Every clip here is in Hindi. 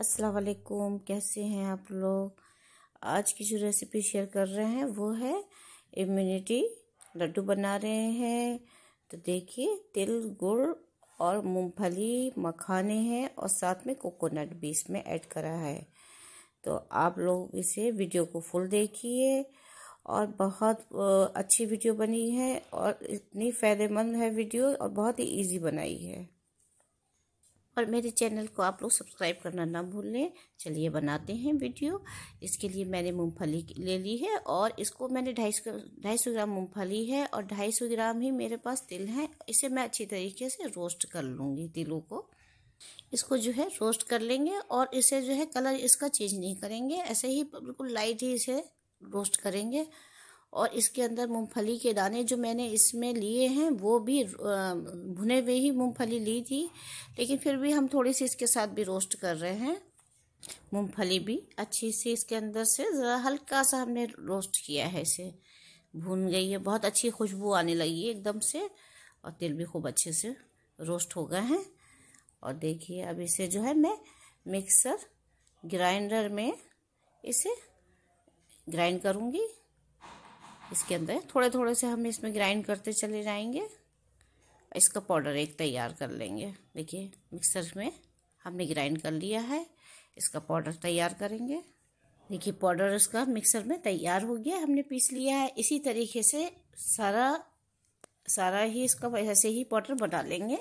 असलकुम कैसे हैं आप लोग आज की जो रेसिपी शेयर कर रहे हैं वो है इम्यूनिटी लड्डू बना रहे हैं तो देखिए तिल गुड़ और मूंगफली मखाने हैं और साथ में कोकोनट भी इसमें ऐड करा है तो आप लोग इसे वीडियो को फुल देखिए और बहुत अच्छी वीडियो बनी है और इतनी फ़ायदेमंद है वीडियो और बहुत ही ईजी बनाई है और मेरे चैनल को आप लोग सब्सक्राइब करना ना भूलें चलिए बनाते हैं वीडियो इसके लिए मैंने मूंगफली ले ली है और इसको मैंने ढाई सौ ढाई सौ ग्राम मूंगफली है और ढाई सौ ग्राम ही मेरे पास तिल है इसे मैं अच्छी तरीके से रोस्ट कर लूँगी तिलों को इसको जो है रोस्ट कर लेंगे और इसे जो है कलर इसका चेंज नहीं करेंगे ऐसे ही बिल्कुल लाइट ही इसे रोस्ट करेंगे और इसके अंदर मूंगफली के दाने जो मैंने इसमें लिए हैं वो भी भुने हुए ही मूंगफली ली थी लेकिन फिर भी हम थोड़ी सी इसके साथ भी रोस्ट कर रहे हैं मूंगफली भी अच्छी सी इसके अंदर से ज़रा हल्का सा हमने रोस्ट किया है इसे भून गई है बहुत अच्छी खुशबू आने लगी है एकदम से और तेल भी खूब अच्छे से रोस्ट हो गए हैं और देखिए अब इसे जो है मैं मिक्सर ग्राइंडर में इसे ग्राइंड करूँगी इसके अंदर थोड़े थोड़े से हम इसमें ग्राइंड करते चले जाएंगे इसका पाउडर एक तैयार कर लेंगे देखिए मिक्सर में हमने ग्राइंड कर लिया है इसका पाउडर तैयार करेंगे देखिए पाउडर उसका मिक्सर में तैयार हो गया हमने पीस लिया है इसी तरीके से सारा सारा ही इसका ऐसे ही पाउडर बना लेंगे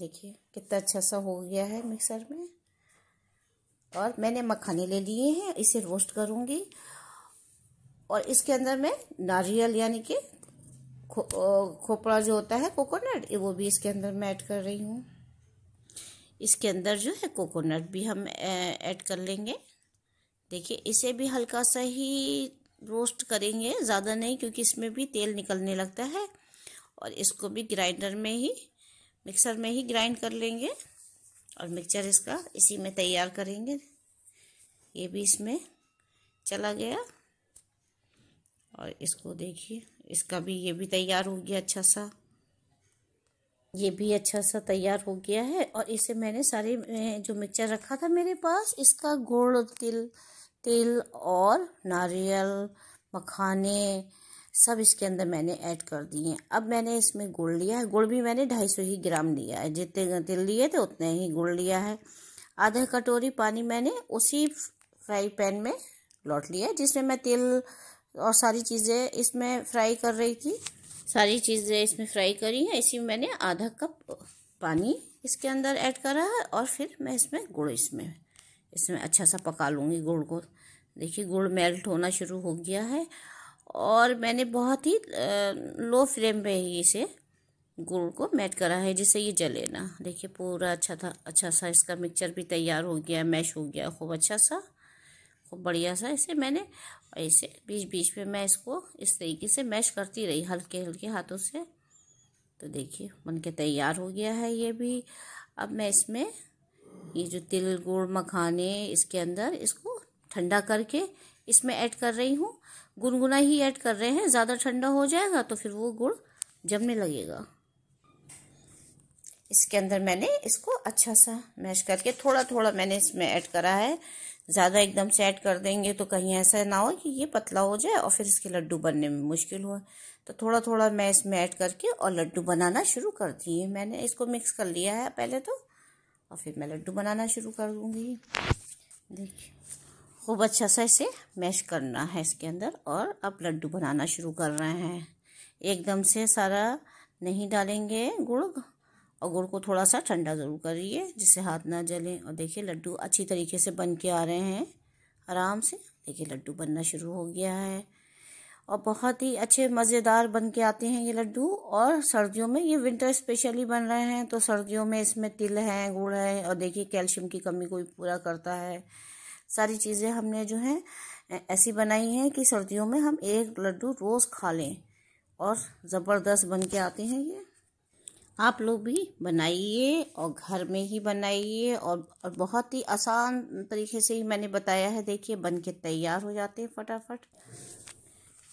देखिए कितना अच्छा सा हो गया है मिक्सर में और मैंने मखाने ले लिए हैं इसे रोस्ट करूँगी और इसके अंदर मैं नारियल यानी कि खोपड़ा जो होता है कोकोनट वो भी इसके अंदर मैं ऐड कर रही हूँ इसके अंदर जो है कोकोनट भी हम ऐड कर लेंगे देखिए इसे भी हल्का सा ही रोस्ट करेंगे ज़्यादा नहीं क्योंकि इसमें भी तेल निकलने लगता है और इसको भी ग्राइंडर में ही मिक्सर में ही ग्राइंड कर लेंगे और मिक्सचर इसका इसी में तैयार करेंगे ये भी इसमें चला गया और इसको देखिए इसका भी ये भी तैयार हो गया अच्छा सा ये भी अच्छा सा तैयार हो गया है और इसे मैंने सारे जो मिक्सचर रखा था मेरे पास इसका गुड़ तिल तिल और नारियल मखाने सब इसके अंदर मैंने ऐड कर दिए अब मैंने इसमें गुड़ लिया है गुड़ भी मैंने ढाई सौ ही ग्राम लिया है जितने तिल लिए थे उतने ही गुड़ लिया है आधा कटोरी पानी मैंने उसी फ्राई पैन में लौट लिया है जिसमें मैं तिल और सारी चीज़ें इसमें फ्राई कर रही थी सारी चीज़ें इसमें फ्राई करी हैं इसी में मैंने आधा कप पानी इसके अंदर ऐड करा है और फिर मैं इसमें गुड़ इसमें इसमें अच्छा सा पका लूँगी गुड़ को देखिए गुड़ मेल्ट होना शुरू हो गया है और मैंने बहुत ही लो फ्लेम पे ही इसे गुड़ को मेल्ट करा है जिससे ये जले ना देखिए पूरा अच्छा था अच्छा सा इसका मिक्सचर भी तैयार हो गया मैश हो गया खूब अच्छा सा बढ़िया सा इसे मैंने ऐसे बीच बीच में मैं इसको इस तरीके से मैश करती रही हल्के हल्के हाथों से तो देखिए बन के तैयार हो गया है ये भी अब मैं इसमें ये जो तिल गुड़ मखाने इसके अंदर इसको ठंडा करके इसमें ऐड कर रही हूँ गुनगुना ही ऐड कर रहे हैं ज़्यादा ठंडा हो जाएगा तो फिर वो गुड़ जमने लगेगा इसके अंदर मैंने इसको अच्छा सा मैश करके थोड़ा थोड़ा मैंने इसमें ऐड करा है ज़्यादा एकदम सेट कर देंगे तो कहीं ऐसा ना हो कि ये पतला हो जाए और फिर इसके लड्डू बनने में मुश्किल हो तो थोड़ा थोड़ा मैं इसमें ऐड करके और लड्डू बनाना शुरू कर दिए मैंने इसको मिक्स कर लिया है पहले तो और फिर मैं लड्डू बनाना शुरू कर दूँगी देखिए खूब अच्छा सा इसे मैश करना है इसके अंदर और अब लड्डू बनाना शुरू कर रहे हैं एकदम से सारा नहीं डालेंगे गुड़ और गुड़ को थोड़ा सा ठंडा ज़रूर करिए जिससे हाथ ना जलें और देखिए लड्डू अच्छी तरीके से बन के आ रहे हैं आराम से देखिए लड्डू बनना शुरू हो गया है और बहुत ही अच्छे मज़ेदार बन के आते हैं ये लड्डू और सर्दियों में ये विंटर स्पेशली बन रहे हैं तो सर्दियों में इसमें तिल है गुड़ है और देखिए कैल्शियम की कमी को भी पूरा करता है सारी चीज़ें हमने जो है ऐसी बनाई हैं कि सर्दियों में हम एक लड्डू रोज़ खा लें और ज़बरदस्त बन के आते हैं ये आप लोग भी बनाइए और घर में ही बनाइए और, बहुत ही आसान तरीके से ही मैंने बताया है देखिए बन के तैयार हो जाते हैं फटाफट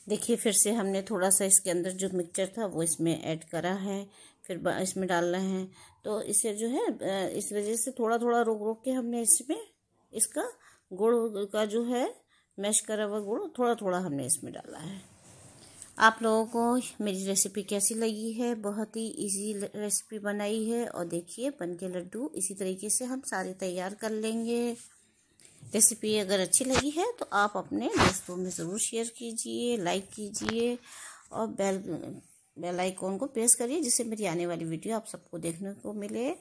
देखिए फिर से हमने थोड़ा सा इसके अंदर जो मिक्सचर था वो इसमें ऐड करा है फिर इसमें डालना है तो इसे जो है इस वजह से थोड़ा थोड़ा रोक रोक के हमने इसमें इसका गुड़ का जो है मैश करा हुआ गुड़ थोड़ा थोड़ा हमने इसमें डाला है आप लोगों को मेरी रेसिपी कैसी लगी है बहुत ही इजी रेसिपी बनाई है और देखिए बन के लड्डू इसी तरीके से हम सारे तैयार कर लेंगे रेसिपी अगर अच्छी लगी है तो आप अपने दोस्तों में ज़रूर शेयर कीजिए लाइक कीजिए और बेल बेल आइकॉन को प्रेस करिए जिससे मेरी आने वाली वीडियो आप सबको देखने को मिले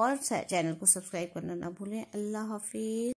और चैनल को सब्सक्राइब करना ना भूलें अल्लाह हाफिज़